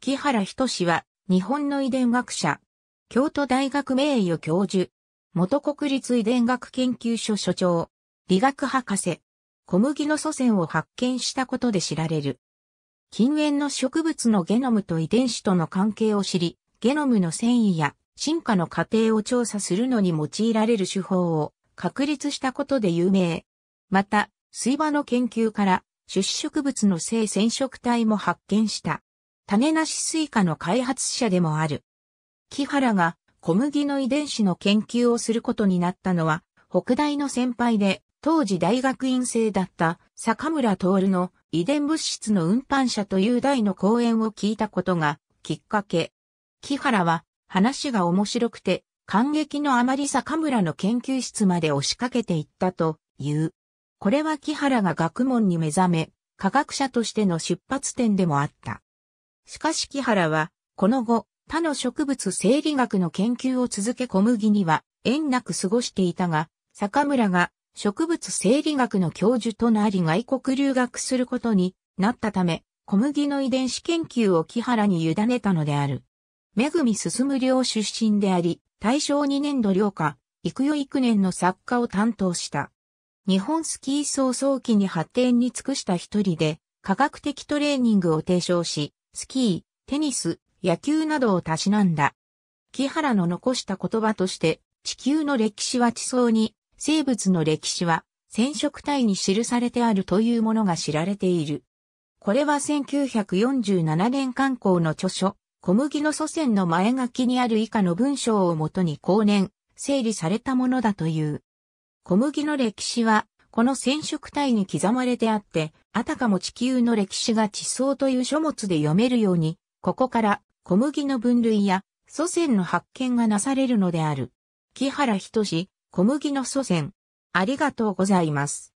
木原仁は、日本の遺伝学者、京都大学名誉教授、元国立遺伝学研究所所長、理学博士、小麦の祖先を発見したことで知られる。近縁の植物のゲノムと遺伝子との関係を知り、ゲノムの繊維や進化の過程を調査するのに用いられる手法を確立したことで有名。また、水場の研究から、種子植物の性染色体も発見した。種なしスイカの開発者でもある。木原が小麦の遺伝子の研究をすることになったのは、北大の先輩で当時大学院生だった坂村徹の遺伝物質の運搬者という大の講演を聞いたことがきっかけ。木原は話が面白くて感激のあまり坂村の研究室まで押しかけていったという。これは木原が学問に目覚め、科学者としての出発点でもあった。しかし木原は、この後、他の植物生理学の研究を続け小麦には縁なく過ごしていたが、坂村が植物生理学の教授となり外国留学することになったため、小麦の遺伝子研究を木原に委ねたのである。めぐみ進寮出身であり、大正2年度寮下、幾代幾年の作家を担当した。日本スキー創早期に発展に尽くした一人で、科学的トレーニングを提唱し、スキー、テニス、野球などをたしなんだ。木原の残した言葉として、地球の歴史は地層に、生物の歴史は染色体に記されてあるというものが知られている。これは1947年刊行の著書、小麦の祖先の前書きにある以下の文章をもとに後年、整理されたものだという。小麦の歴史はこの染色体に刻まれてあって、あたかも地球の歴史が地層という書物で読めるように、ここから小麦の分類や祖先の発見がなされるのである。木原仁小麦の祖先。ありがとうございます。